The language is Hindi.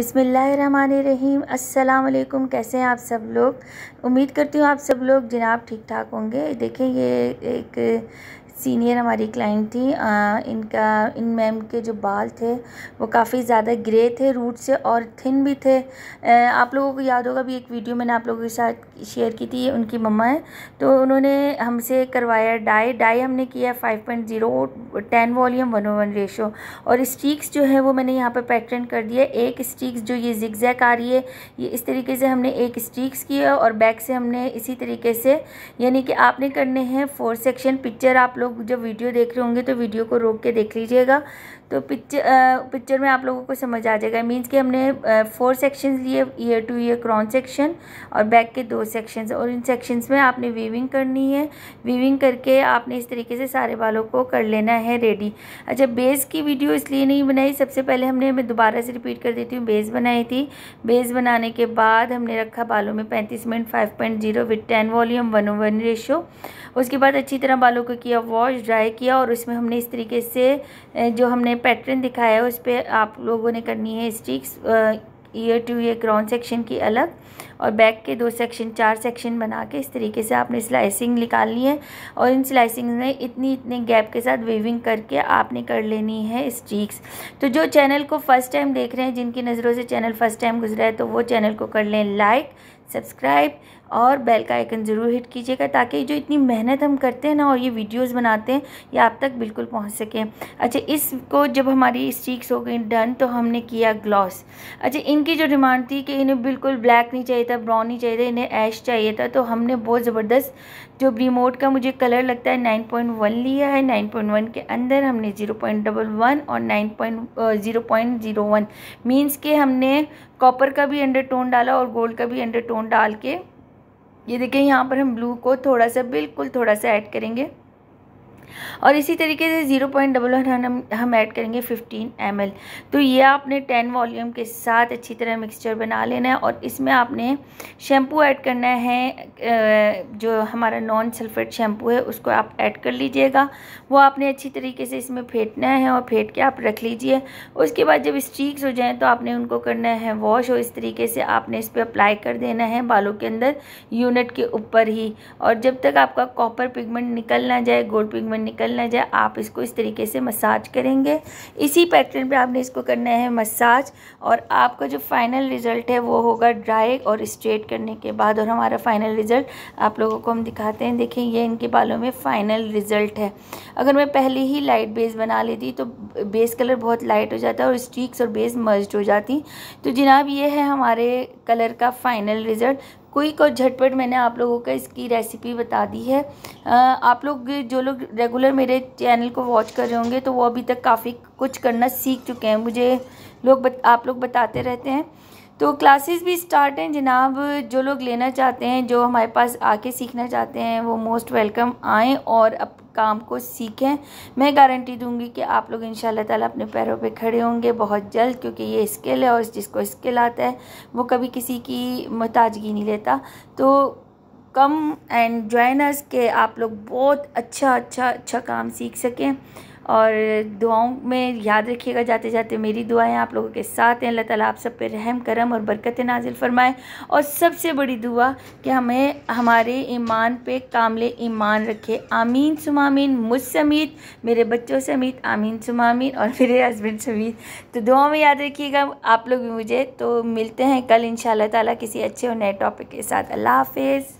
बिसमीम् अल्लाम कैसे हैं आप सब लोग उम्मीद करती हूँ आप सब लोग जनाब ठीक ठाक होंगे देखें ये एक सीनियर हमारी क्लाइंट थी आ, इनका इन मैम के जो बाल थे वो काफ़ी ज़्यादा ग्रे थे रूट से और थिन भी थे आ, आप लोगों को याद होगा भी एक वीडियो मैंने आप लोगों के साथ शेयर की थी उनकी मम्मा है तो उन्होंने हमसे करवाया डाई डाई हमने किया five point zero ten volume one O one ratio और स्टिक्स जो है वो मैंने यहाँ पर पैटर्न कर दिया एक स्टिक्स जो ये जिक्जैक आ रही है ये इस तरीके से हमने एक स्टिक्स किया और बैक से हमने इसी तरीके से यानी कि आपने करने हैं फोर सेक्शन पिक्चर आप लोग लोग जब वीडियो देख रहे होंगे तो वीडियो को रोक के देख लीजिएगा तो पिक्चर पिक्चर में आप लोगों को समझ आ जाएगा मीन्स कि हमने फोर सेक्शंस लिए ear to ear crown section और बैक के दो सेक्शंस और इन सेक्शंस में आपने वीविंग करनी है वीविंग करके आपने इस तरीके से सारे बालों को कर लेना है रेडी अच्छा बेस की वीडियो इसलिए नहीं बनाई सबसे पहले हमने मैं दोबारा से रिपीट कर देती हूँ बेस बनाई थी बेस बनाने के बाद हमने रखा बालों में पैंतीस minute five point zero with ten volume one one ratio उसके बाद अच्छी तरह बालों को किया वॉश ड्राई किया और उसमें हमने इस तरीके से जो हमने पैटर्न दिखाया है उस पर आप लोगों ने करनी है sticks ear to ear crown section की अलग और बैक के दो सेक्शन चार सेक्शन बना के इस तरीके से आपने स्लाइसिंग निकालनी है और इन स्लाइसिंग में इतनी इतने गैप के साथ वेविंग करके आपने कर लेनी है स्टीक्स तो जो चैनल को फर्स्ट टाइम देख रहे हैं जिनकी नज़रों से चैनल फर्स्ट टाइम गुजरा है तो वो चैनल को कर लें लाइक सब्सक्राइब और बेल का आइकन ज़रूर हिट कीजिएगा ताकि जो इतनी मेहनत हम करते हैं ना और ये वीडियोस बनाते हैं ये आप तक बिल्कुल पहुंच सके अच्छा इसको जब हमारी स्टिक्स हो गई डन तो हमने किया ग्लॉस अच्छा इनकी जो डिमांड थी कि इन्हें बिल्कुल ब्लैक नहीं चाहिए था ब्राउन नहीं चाहिए था इन्हें ऐश चाहिए था तो हमने बहुत ज़बरदस्त जो रिमोट का मुझे कलर लगता है नाइन पॉइंट वन लिया है नाइन पॉइंट वन के अंदर हमने ज़ीरो पॉइंट डबल वन और nine point zero point zero one means के हमने कॉपर का भी अंडर टोन डाला और गोल्ड का भी अंडर टोन डाल के ये देखिए यहाँ पर हम ब्लू को थोड़ा सा बिल्कुल थोड़ा सा ऐड करेंगे और इसी तरीके से ज़ीरो पॉइंट डबल वन हम हम ऐड करेंगे फिफ्टीन एम तो ये आपने टेन वॉल्यूम के साथ अच्छी तरह मिक्सचर बना लेना है और इसमें आपने शैम्पू ऐड करना है जो हमारा नॉन सल्फेट शैम्पू है उसको आप ऐड कर लीजिएगा वो आपने अच्छी तरीके से इसमें फेंटना है और फेंट के आप रख लीजिए उसके बाद जब स्ट्रीक्स हो जाएँ तो आपने उनको करना है वॉश और इस तरीके से आपने इस पर अप्लाई कर देना है बालों के अंदर यूनिट के ऊपर ही और जब तक आपका कॉपर पिगमेंट निकल ना जाए गोल्ड पिगमेंट निकल ना जाए आप इसको इस तरीके से मसाज करेंगे इसी पैटर्न पे आपने इसको करना है मसाज और आपका जो फाइनल रिज़ल्ट है वो होगा ड्राई और स्ट्रेट करने के बाद और हमारा फाइनल रिज़ल्ट आप लोगों को हम दिखाते हैं देखें ये इनके बालों में फ़ाइनल रिज़ल्ट है अगर मैं पहले ही लाइट बेस बना लेती तो बेस कलर बहुत लाइट हो जाता और स्टिक्स और बेस मर्ज हो जाती तो जनाब ये है हमारे कलर का फाइनल रिज़ल्ट क्विक और झटपट मैंने आप लोगों का इसकी रेसिपी बता दी है आप लोग जो लोग रेगुलर मेरे चैनल को वॉच कर रहे होंगे तो वो अभी तक काफ़ी कुछ करना सीख चुके हैं मुझे लोग बत, आप लोग बताते रहते हैं तो क्लासेस भी स्टार्ट हैं जनाब जो लोग लेना चाहते हैं जो हमारे पास आके सीखना चाहते हैं वो मोस्ट वेलकम आएँ और अप, काम को सीखें मैं गारंटी दूंगी कि आप लोग इन ताला अपने पैरों पे खड़े होंगे बहुत जल्द क्योंकि ये स्किल है और जिसको स्किल आता है वो कभी किसी की मोहताजगी नहीं लेता तो कम एंड ज्वाइनर्स के आप लोग बहुत अच्छा अच्छा अच्छा काम सीख सकें और दुआओं में याद रखिएगा जाते जाते मेरी दुआएं आप लोगों के साथ हैं अल्लाह ताला आप सब पे रहम करम और बरकत नाजिल फरमाएं और सबसे बड़ी दुआ कि हमें हमारे ईमान पे कामले ईमान रखे आमीन सुमामीन मुझ समीत मेरे बच्चों समीत आमीन सुमामीन और मेरे हस्बैंड समीत तो दुआ में याद रखिएगा आप लोग भी मुझे तो मिलते हैं कल इन ताला किसी अच्छे और नए टॉपिक के साथ अल्लाह हाफिज़